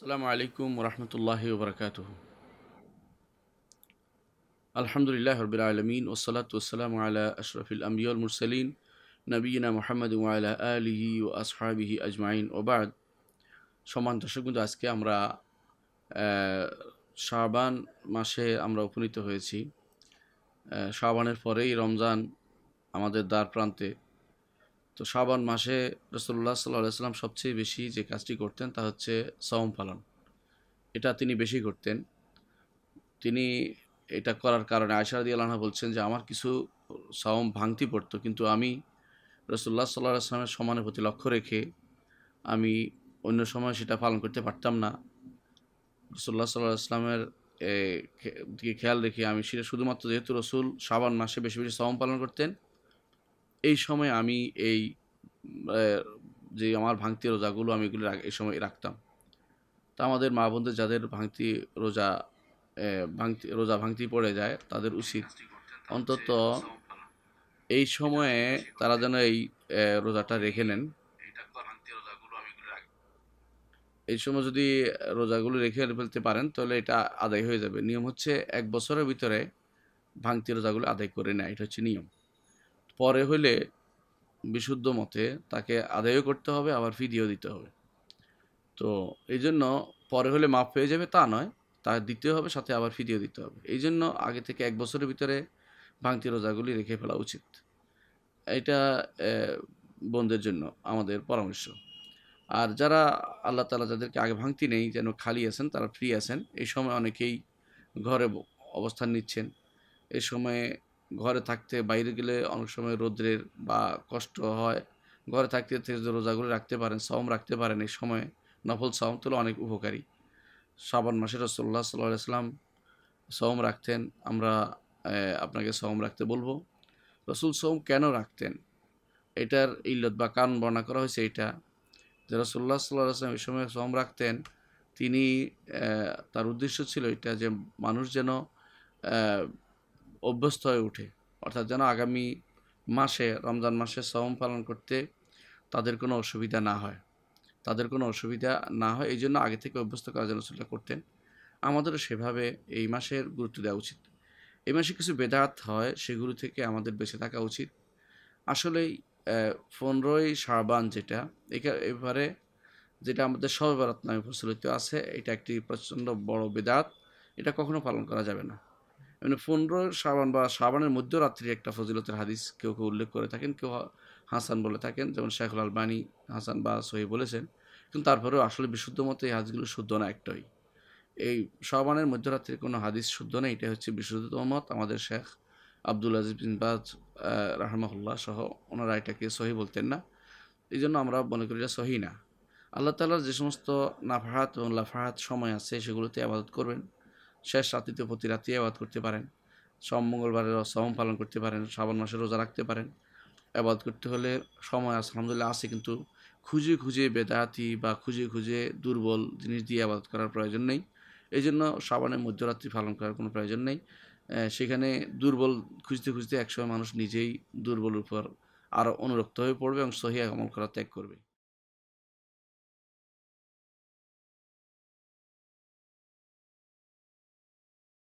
আসসালামু আলাইকুম রহমতুল্লাহ বরকাত আলহামদুলিল্লাহ রবিল আলমিন ওসলাত ওসালাম আলা আশরফিল আম্বিউল মুরসলিন নবীনা মোহাম্মদ আলা আলিহি ও আসহাবিহি আজমাইন ওবাদ সমান দর্শক কিন্তু আজকে আমরা শাহবান মাসে আমরা উপনীত হয়েছি শাহবানের পরেই রমজান আমাদের দ্বার প্রান্তে তো শ্রাবণ মাসে রসল্লাহ সাল্লাহ সাল্লাম সবচেয়ে বেশি যে কাজটি করতেন তা হচ্ছে সওম পালন এটা তিনি বেশি করতেন তিনি এটা করার কারণে আয়সারদি আল্লাহ বলছেন যে আমার কিছু সওম ভাঙতি পড়তো কিন্তু আমি রসুল্লাহ সাল্লাহ আসলামের সমানের প্রতি লক্ষ্য রেখে আমি অন্য সময় সেটা পালন করতে পারতাম না রসুল্লাহ সাল্লাহ আসলামের দিকে খেয়াল রেখে আমি সেটা শুধুমাত্র যেহেতু রসুল সাবান মাসে বেশি বেশি সওম পালন করতেন এই সময় আমি এই যে আমার ভাঙতি রোজাগুলো আমি এগুলো এই সময় রাখতাম তা আমাদের মা বোনদের যাদের ভাঙতি রোজা ভাঙতি রোজা ভাঙতি পড়ে যায় তাদের উচিত অন্তত এই সময়ে তারা যেন এই রোজাটা রেখে নেন এই সময় যদি রোজাগুলো রেখে ফেলতে পারেন তাহলে এটা আদায় হয়ে যাবে নিয়ম হচ্ছে এক বছরের ভিতরে ভাঙতি রোজাগুলো আদায় করে নেয় এটা হচ্ছে নিয়ম পরে হইলে বিশুদ্ধ মতে তাকে আদায়ও করতে হবে আবার ফিদিও দিতে হবে তো এই জন্য পরে হলে মাপ পেয়ে যাবে তা নয় তা দিতে হবে সাথে আবার ফিদিও দিতে হবে এই জন্য আগে থেকে এক বছরের ভিতরে ভাঙতি রোজাগুলি রেখে ফেলা উচিত এটা বন্ধের জন্য আমাদের পরামর্শ আর যারা আল্লাহ তালা যাদেরকে আগে ভাঙতি নেই যেন খালি আছেন তারা ফ্রি আছেন এই সময় অনেকেই ঘরে অবস্থান নিচ্ছেন এই সময়ে ঘরে থাকতে বাইরে গেলে অনেক সময় রোদ্রের বা কষ্ট হয় ঘরে থাকতে থেকে রোজাগুলো রাখতে পারেন সম রাখতে পারেন এই সময়ে নফল সম তোলে অনেক উপকারী শ্রাবণ মাসে রসল্লা সাল্লাহ ইসলাম সম রাখতেন আমরা আপনাকে সম রাখতে বলবো রসুল সম কেন রাখতেন এটার ইল্লত বা কারণ বর্ণনা করা হয়েছে এটা যে রসল্লা সাল্লাহ আসলাম এই সময় সম রাখতেন তিনি তার উদ্দেশ্য ছিল এটা যে মানুষ যেন অভ্যস্ত হয়ে ওঠে অর্থাৎ যেন আগামী মাসে রমজান মাসে শ্রম পালন করতে তাদের কোনো অসুবিধা না হয় তাদের কোনো অসুবিধা না হয় এই জন্য আগে থেকে অভ্যস্ত করার জন্য সেটা করতেন আমাদেরও সেভাবে এই মাসের গুরুত্ব দেওয়া উচিত এই মাসে কিছু বেদাত হয় সেগুলো থেকে আমাদের বেঁচে থাকা উচিত আসলেই পনেরোই শাবান যেটা এবারে যেটা আমাদের সবাই নামে প্রচলিত আছে এটা একটি প্রচণ্ড বড় বেদাত এটা কখনো পালন করা যাবে না এমনি পনেরো সাবান বা সাবানের মধ্যরাত্রি একটা ফজিলতের হাদিস কেউ কেউ উল্লেখ করে থাকেন কেউ হাসান বলে থাকেন যেমন শেখুল আলবানি হাসান বা সহি বলেছেন কিন্তু তারপরেও আসলে বিশুদ্ধ মতো এই হাদিসগুলো শুদ্ধ না একটাই এই সাবানের মধ্যরাত্রির কোনো হাদিস শুদ্ধ নেই এটা হচ্ছে বিশুদ্ধতম মত আমাদের শেখ আব্দুল আজিজ বিন বাজ রাহমাহুল্লাহ সহ ওনারা এটাকে সহি বলতেন না এই জন্য আমরা মনে করি এটা সহি না আল্লাহ তালার যে সমস্ত নাফাহাত এবং লাফাহাত সময় আছে সেগুলোতে আবাদত করবেন শেষ রাত্রিতে প্রতি রাত্রি আবাদ করতে পারেন সম মঙ্গলবারের শ্রম পালন করতে পারেন শ্রাবণ মাসে রোজা রাখতে পারেন আবাদ করতে হলে সময় আছে আলহামদুলিল্লাহ আছে কিন্তু খুঁজে খুঁজে বেদাতি বা খুঁজে খুঁজে দুর্বল জিনিস দিয়ে আবাদ করার প্রয়োজন নেই এই জন্য শ্রাবণের মধ্যরাত্রি পালন করার কোনো প্রয়োজন নেই সেখানে দুর্বল খুঁজতে খুঁজতে একসময় মানুষ নিজেই দুর্বল উপর আরও অনুরক্ত হয়ে পড়বে এবং সহি আমল করা ত্যাগ করবে